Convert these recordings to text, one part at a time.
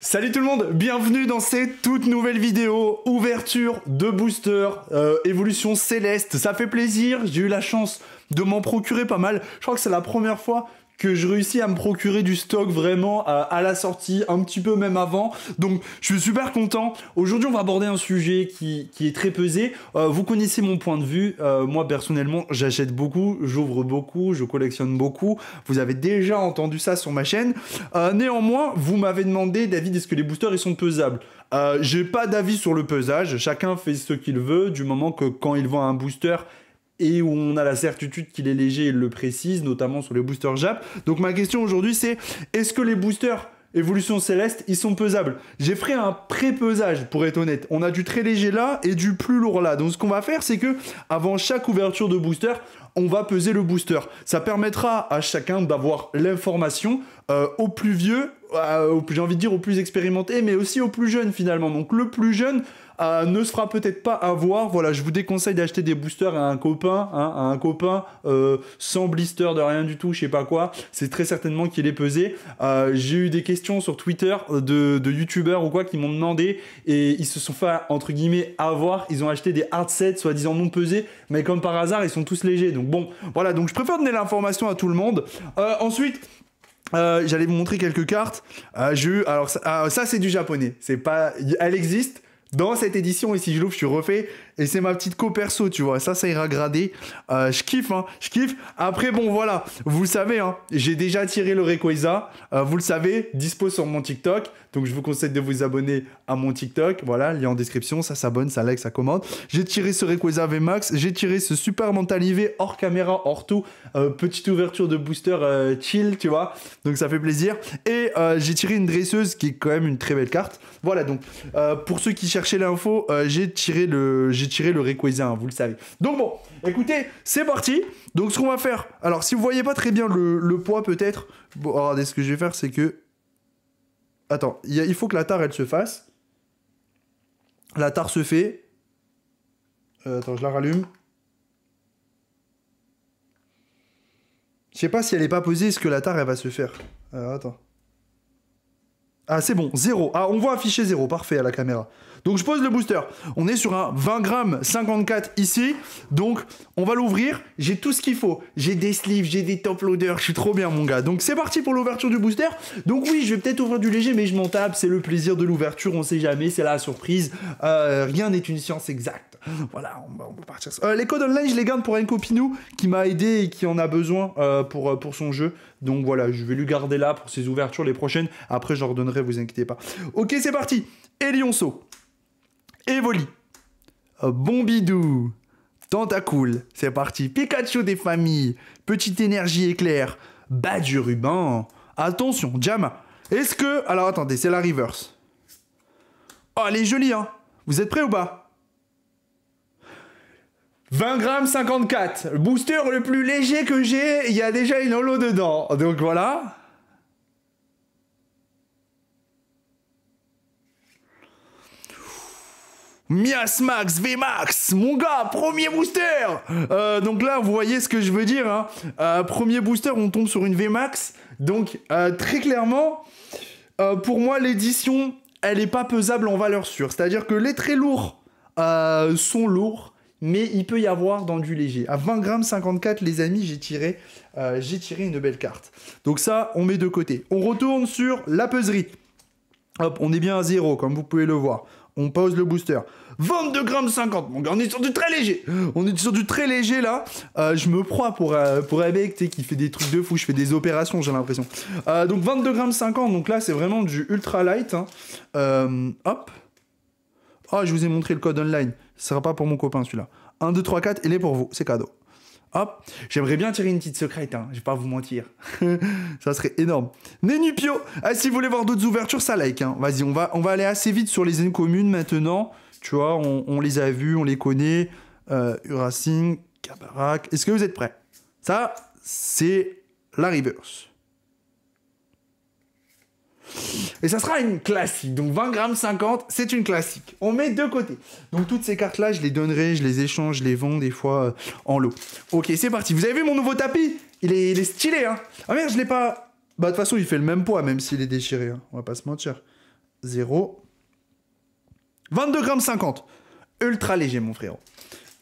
Salut tout le monde, bienvenue dans cette toute nouvelle vidéo, ouverture de booster, euh, évolution céleste, ça fait plaisir, j'ai eu la chance de m'en procurer pas mal, je crois que c'est la première fois que je réussis à me procurer du stock vraiment à, la sortie, un petit peu même avant. Donc je suis super content. Aujourd'hui on va aborder un sujet qui, qui est très pesé. Euh, vous connaissez mon point de vue. Euh, moi personnellement j'achète beaucoup, j'ouvre beaucoup, je collectionne beaucoup. Vous avez déjà entendu ça sur ma chaîne. Euh, néanmoins vous m'avez demandé David est-ce que les boosters ils sont pesables J'ai pas d'avis sur le pesage. Chacun fait ce qu'il veut du moment que quand il vend un booster et où on a la certitude qu'il est léger, et le précise, notamment sur les boosters Jap. Donc ma question aujourd'hui c'est, est-ce que les boosters Évolution Céleste, ils sont pesables. J'ai fait un pré-pesage, pour être honnête. On a du très léger là et du plus lourd là. Donc ce qu'on va faire, c'est que avant chaque ouverture de booster, on va peser le booster. Ça permettra à chacun d'avoir l'information euh, au plus vieux, euh, j'ai envie de dire au plus expérimenté, mais aussi au plus jeune finalement. Donc le plus jeune euh, ne se fera peut-être pas avoir. Voilà, je vous déconseille d'acheter des boosters à un copain, hein, à un copain euh, sans blister de rien du tout, je sais pas quoi. C'est très certainement qu'il est pesé. Euh, j'ai eu des questions sur Twitter de, de youtubeurs ou quoi qui m'ont demandé et ils se sont fait entre guillemets avoir. Ils ont acheté des hardsets soi-disant non pesés, mais comme par hasard, ils sont tous légers. Donc bon, voilà. Donc je préfère donner l'information à tout le monde. ensuite. j'allais vous montrer quelques cartes. j'ai eu, alors ça, ah, ça c'est du japonais. C'est pas, elle existe. Dans cette édition, et si je l'ouvre, je suis refait, et c'est ma petite co perso, tu vois. Ça, ça ira grader. Euh, je kiffe, hein. Je kiffe. Après, bon, voilà. Vous le savez, hein. J'ai déjà tiré le Rayquaza. Euh, vous le savez, dispo sur mon TikTok. Donc, je vous conseille de vous abonner à mon TikTok. Voilà, lien en description. Ça s'abonne, ça like, ça commande. J'ai tiré ce Rayquaza VMAX. J'ai tiré ce Super Mental IV hors caméra, hors tout. Euh, petite ouverture de booster chill, tu vois. Donc, ça fait plaisir. Et j'ai tiré une dresseuse qui est quand même une très belle carte. Voilà, donc, pour ceux qui cherchaient l'info, j'ai tiré le j'ai tiré le Requesien, vous le savez. Donc bon, écoutez, c'est parti. Donc ce qu'on va faire, alors si vous voyez pas très bien le, poids peut-être, bon, regardez ce que je vais faire, c'est que... Attends, il faut que la tare elle se fasse. La tare se fait. Euh, attends, je la rallume. Je sais pas si elle est pas posée, est-ce que la tare elle va se faire Alors attends. Ah, c'est bon, 0. Ah, on voit afficher 0, parfait à la caméra. Donc je pose le booster. On est sur un 20 grammes 54 ici. Donc on va l'ouvrir. J'ai tout ce qu'il faut. J'ai des sleeves, j'ai des top loaders. Je suis trop bien mon gars. Donc c'est parti pour l'ouverture du booster. Donc oui, je vais peut-être ouvrir du léger, mais je m'en tape. C'est le plaisir de l'ouverture. On sait jamais. C'est la surprise. Euh, rien n'est une science exacte. Voilà, on va, on partir. Euh, les codes online, je les garde pour un copinou qui m'a aidé et qui en a besoin euh, pour, pour son jeu. Donc voilà, je vais lui garder là pour ses ouvertures les prochaines. Après, je leur donnerai vous inquiétez pas. Ok, c'est parti. Elionceau, Evoli, euh, Bombidou, cool c'est parti. Pikachu des familles, petite énergie éclair, bas du ruban. Attention, Jama. Est-ce que. Alors attendez, c'est la reverse. Oh, elle est hein. Vous êtes prêts ou pas 20 grammes 54. booster le plus léger que j'ai, il y a déjà une holo dedans. Donc voilà. Mias Max, VMAX, mon gars, premier booster euh, Donc là, vous voyez ce que je veux dire. Hein. Euh, premier booster, on tombe sur une V-Max. Donc, euh, très clairement, pour moi, l'édition, elle n'est pas pesable en valeur sûre. C'est-à-dire que les très lourds sont lourds, mais il peut y avoir dans du léger. À 20 grammes 54, les amis, j'ai tiré, j'ai tiré une belle carte. Donc ça, on met de côté. On retourne sur la peserie. Hop, on est bien à zéro, comme vous pouvez le voir on pose le booster. 22 grammes 50, mon gars, on est sur du très léger. On est sur du très léger là. Euh, je me crois pour, euh, pour qui fait des trucs de fou, je fais des opérations, j'ai l'impression. Euh, donc 22 grammes 50, donc là c'est vraiment du ultra light. Hein. Euh, hop. oh, je vous ai montré le code online. Ce sera pas pour mon copain celui-là. 1, 2, 3, 4, il est pour vous, c'est cadeau. Hop, j'aimerais bien tirer une petite secrète, hein, je vais pas vous mentir. ça serait énorme. Nenupio ah, Si vous voulez voir d'autres ouvertures, ça like. Hein. Vas-y, on va, on va aller assez vite sur les zones communes maintenant. Tu vois, on, les a vues, on les connaît. Euh, Uracing, Kabarak. Est-ce que vous êtes prêts Ça, c'est la reverse. Et ça sera une classique. Donc 20 grammes 50, c'est une classique. On met de côté. Donc toutes ces cartes-là, je les donnerai, je les échange, je les vends des fois euh, en lot. Ok, c'est parti. Vous avez vu mon nouveau tapis il est, stylé, hein. Ah merde, je l'ai pas. Bah de toute façon, il fait le même poids, même s'il est déchiré. Hein. On va pas se mentir. 0. 22 grammes 50. Ultra léger, mon frérot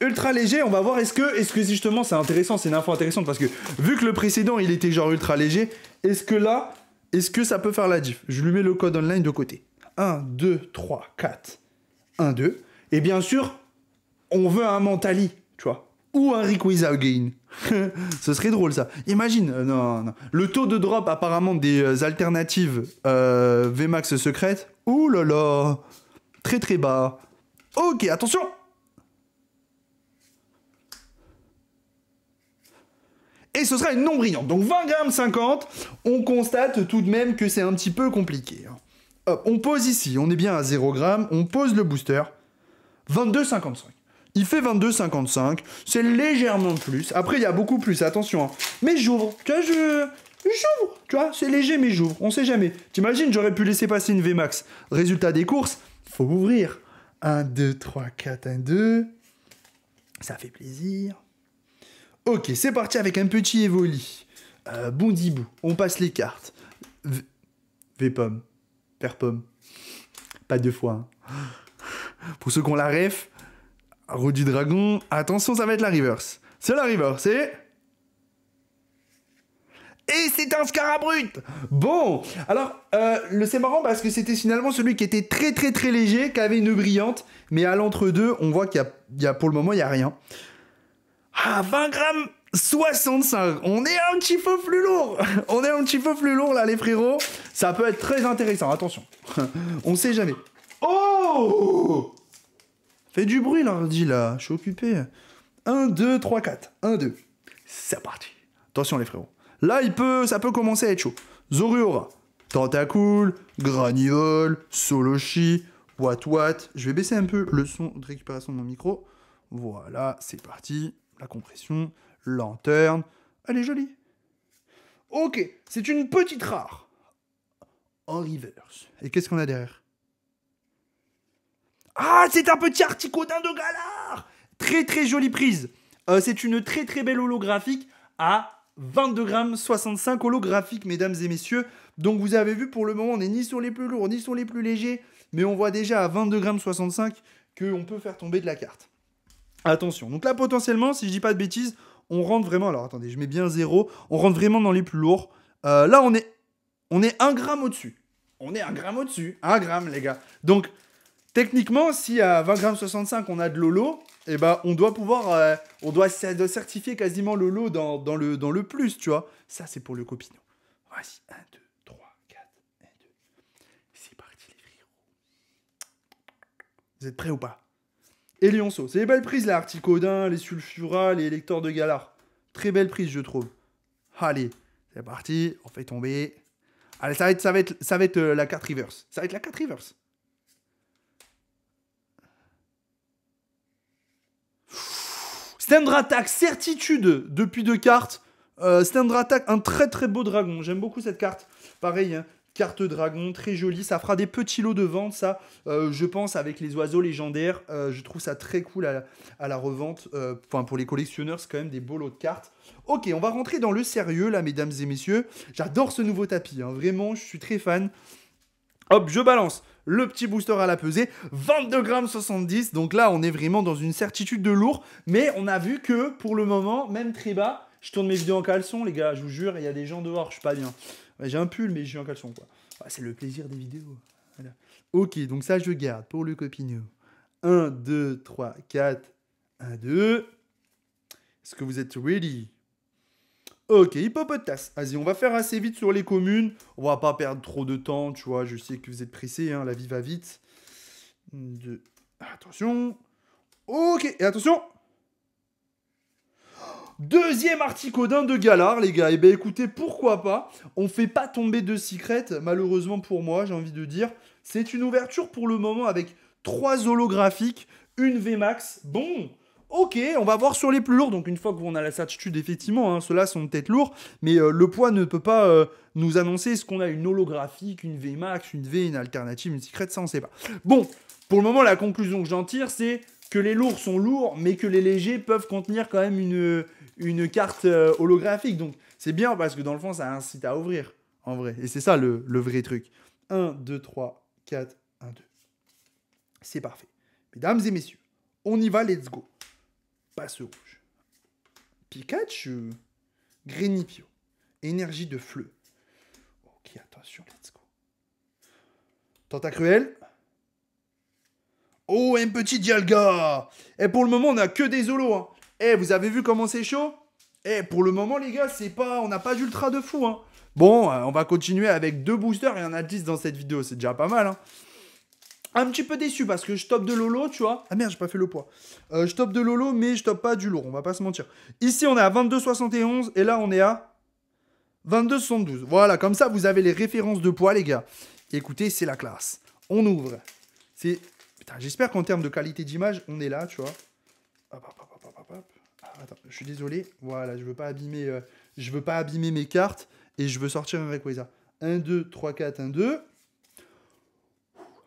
ultra léger. On va voir est-ce que, est-ce que justement c'est intéressant, c'est une info intéressante parce que vu que le précédent il était genre ultra léger, est-ce que là est-ce que ça peut faire la diff Je lui mets le code online de côté. 1, 2, 3, 4. 1, 2. Et bien sûr, on veut un Mentali, tu vois. Ou un Requizal Again. Ce serait drôle ça. Imagine, euh, non, non. Le taux de drop apparemment des euh, alternatives euh, VMAX secrètes. Ouh là là. Très très bas. Ok, attention et ce sera une non brillante. Donc 20 grammes 50, on constate tout de même que c'est un petit peu compliqué. Hein. on pose ici, on est bien à 0 grammes, on pose le booster, 22,55. Il fait 22,55, c'est légèrement plus. Après, il y a beaucoup plus, attention. Hein. Mais j'ouvre, tu vois, je... J'ouvre, tu vois, c'est léger, mais j'ouvre, on sait jamais. T'imagines, j'aurais pu laisser passer une VMAX. Résultat des courses, faut ouvrir. 1, 2, 3, 4, 1, 2. Ça fait plaisir. Ok, c'est parti avec un petit Evoli. Euh, Bondibou. on passe les cartes. V, pomme, père pomme. Pas deux fois. Hein. Pour ceux qui ont la ref, du Dragon, attention, ça va être la reverse. C'est la reverse, c'est... Et c'est un scarabrut Bon Alors, euh, le c'est marrant parce que c'était finalement celui qui était très très très léger, qui avait une brillante, mais à l'entre-deux, on voit qu'il y, y, a pour le moment, il n'y a rien. Ah, 20 grammes 65. On est un petit peu plus lourd. On est un petit peu plus lourd là, les frérots. Ça peut être très intéressant. Attention. On sait jamais. Oh Fais du bruit, l'ordi là. Je suis occupé. 1, 2, 3, 4. 1, 2. C'est parti. Attention, les frérots. Là, il peut, ça peut commencer à être chaud. Zoruora Tentacool, Granivol, Soloshi, What What. Je vais baisser un peu le son de récupération de mon micro. Voilà, c'est parti la compression, lanterne, elle est jolie. Ok, c'est une petite rare. En reverse. Et qu'est-ce qu'on a derrière Ah, c'est un petit articotin de galard Très très jolie prise. Euh, c'est une très très belle holographique à 22 grammes 65 holographique, mesdames et messieurs. Donc vous avez vu, pour le moment, on n'est ni sur les plus lourds, ni sur les plus légers. Mais on voit déjà à 22 grammes 65 qu'on peut faire tomber de la carte. Attention. Donc là, potentiellement, si je dis pas de bêtises, on rentre vraiment. Alors attendez, je mets bien 0. On rentre vraiment dans les plus lourds. Euh, là, on est, on est un gramme au-dessus. On est un gramme au-dessus. Un gramme, les gars. Donc, techniquement, si à 20 grammes 65, on a de l'olo, et eh ben, on doit pouvoir. Euh, on doit, certifier quasiment l'olo dans, dans, le, dans le plus, tu vois. Ça, c'est pour le copino. Vas-y, 1, 2, 3, 4, 1, 2. C'est parti, les frérots. Vous êtes prêts ou pas et Lyonceau, C'est des belles prises, là, Articodin, les Sulfura, les électeurs de Galar. Très belle prise, je trouve. Allez, c'est parti, on fait tomber. Allez, ça va être, ça va être, ça va être euh, la carte reverse. Ça va être la 4 reverse. Stendra Attack, certitude depuis deux cartes. Euh, Standard Attack, un très très beau dragon. J'aime beaucoup cette carte. Pareil, hein carte dragon, très jolie. Ça fera des petits lots de vente, ça, euh, je pense, avec les oiseaux légendaires. Euh, je trouve ça très cool à la, revente. Euh, enfin, pour les collectionneurs, c'est quand même des beaux lots de cartes. Ok, on va rentrer dans le sérieux, là, mesdames et messieurs. J'adore ce nouveau tapis, hein. vraiment, je suis très fan. Hop, je balance le petit booster à la pesée, 22 grammes 70. Donc là, on est vraiment dans une certitude de lourd. Mais on a vu que, pour le moment, même très bas, je tourne mes vidéos en caleçon, les gars, je vous jure, il y a des gens dehors, je suis pas bien. J'ai un pull, mais j'ai un caleçon, quoi. c'est le plaisir des vidéos. Ok, donc ça, je garde pour le copineau. 1, 2, 3, 4. 1, 2. Est-ce que vous êtes ready Ok, hippopotasse. Vas-y, on va faire assez vite sur les communes. On va pas perdre trop de temps, tu vois. Je sais que vous êtes pressés, hein. la vie va vite. De... Attention. Ok, et attention. Deuxième article de Galard, les gars. Et eh ben écoutez, pourquoi pas On fait pas tomber de secrets, malheureusement pour moi, j'ai envie de dire. C'est une ouverture pour le moment avec trois holographiques, une VMAX. Bon, Ok, on va voir sur les plus lourds. Donc une fois que qu'on a la certitude, effectivement, hein, ceux-là sont peut-être lourds, mais euh, le poids ne peut pas euh, nous annoncer ce qu'on a une holographique, une VMAX, une V, une alternative, une secret, ça on sait pas. Bon, pour le moment, la conclusion que j'en tire, c'est que les lourds sont lourds, mais que les légers peuvent contenir quand même une, une carte euh, holographique. Donc c'est bien parce que dans le fond, ça incite à ouvrir, en vrai. Et c'est ça le, vrai truc. 1, 2, 3, 4, 1, 2. C'est parfait. Mesdames et messieurs, on y va, let's go. Passe rouge. Pikachu. Grenipio. Énergie de fleu. Ok, attention, let's go. cruel. Oh, un petit Dialga Et pour le moment, on n'a que des holos, Hein. Eh, vous avez vu comment c'est chaud Eh, pour le moment, les gars, c'est pas, on n'a pas d'ultra de fou. Hein. Bon, euh, on va continuer avec deux boosters et en a 10 dans cette vidéo. C'est déjà pas mal. Hein. Un petit peu déçu parce que je top de Lolo, tu vois. Ah merde, j'ai pas fait le poids. Euh, je top de Lolo, mais je top pas du lourd, on va pas se mentir. Ici, on est à 22,71 et là, on est à 22,72. Voilà, comme ça, vous avez les références de poids, les gars. Écoutez, c'est la classe. On ouvre. C'est. j'espère qu'en termes de qualité d'image, on est là, tu vois. hop, je suis désolé. Voilà, je veux pas abîmer, euh, je veux pas abîmer mes cartes et je veux sortir un Rayquaza. 1, 2, 3, 4, 1, 2.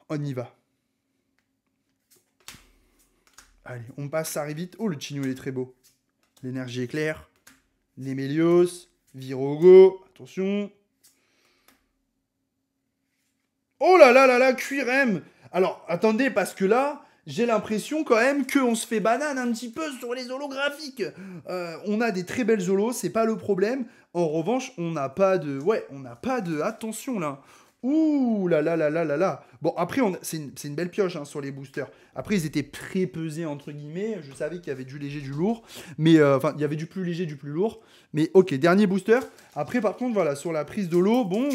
On y va. Allez, on passe, ça arrive vite. Oh, le Chino, il est très beau. L'énergie éclair. Nemelios. Virogo. Attention. Oh là là là là, Cuirem Alors, attendez, parce que là, j'ai l'impression quand même qu'on se fait banane un petit peu sur les holographiques. Euh, on a des très belles holos, c'est pas le problème. En revanche, on n'a pas de... Ouais, on n'a pas de... Attention là. Ouh là là là là là là. Bon, après, on... c'est une... belle pioche hein, sur les boosters. Après, ils étaient très pesés entre guillemets. Je savais qu'il y avait du léger, du lourd. Mais euh, enfin, il y avait du plus léger, du plus lourd. Mais ok, dernier booster. Après, par contre, voilà, sur la prise de l'eau, bon,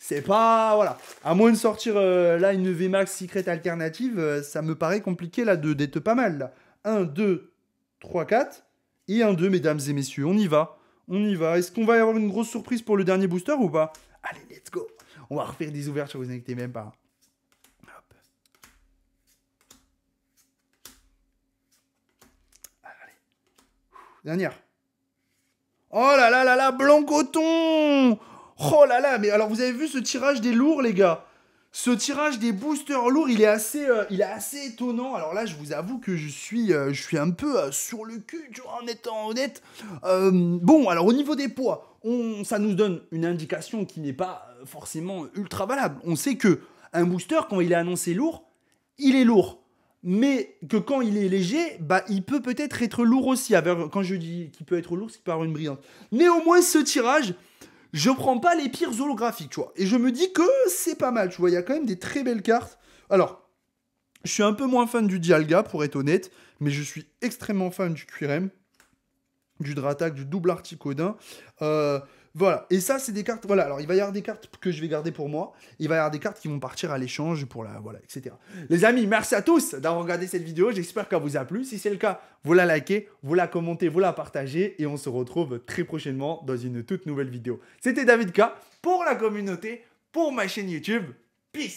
c'est pas. Voilà. À moins de sortir euh, là une VMAX Secret alternative, euh, ça me paraît compliqué là de d'être pas mal. 1, 2, 3, 4. Et 1, 2, mesdames et messieurs. On y va. On y va. Est-ce qu'on va avoir une grosse surprise pour le dernier booster ou pas Allez, let's go. On va refaire des ouvertures, vous inquiétez même pas. Hop. Allez. dernière. Oh là là là là, blanc coton Oh là là, mais alors vous avez vu ce tirage des lourds, les gars ce tirage des boosters lourds, il est assez, euh, il est assez étonnant. Alors là, je vous avoue que je suis, euh, je suis un peu euh, sur le cul, tu vois, en étant honnête. bon, alors au niveau des poids, ça nous donne une indication qui n'est pas forcément ultra valable. On sait que un booster, quand il est annoncé lourd, il est lourd. Mais que quand il est léger, bah, il peut peut-être être lourd aussi. quand je dis qu'il peut être lourd, c'est par une brillante. Mais au moins, ce tirage, je prends pas les pires holographiques, tu vois. Et je me dis que c'est pas mal, tu vois. Il y a quand même des très belles cartes. Alors, je suis un peu moins fan du Dialga, pour être honnête, mais je suis extrêmement fan du QRM, du Dratak, du double Articodin. Euh, voilà. Et ça, c'est des cartes. Voilà. Alors, il va y avoir des cartes que je vais garder pour moi. Il va y avoir des cartes qui vont partir à l'échange pour la. Voilà, etc. Les amis, merci à tous d'avoir regardé cette vidéo. J'espère qu'elle vous a plu. Si c'est le cas, vous la likez, vous la commentez, vous la partagez. Et on se retrouve très prochainement dans une toute nouvelle vidéo. C'était David K pour la communauté, pour ma chaîne YouTube. Peace!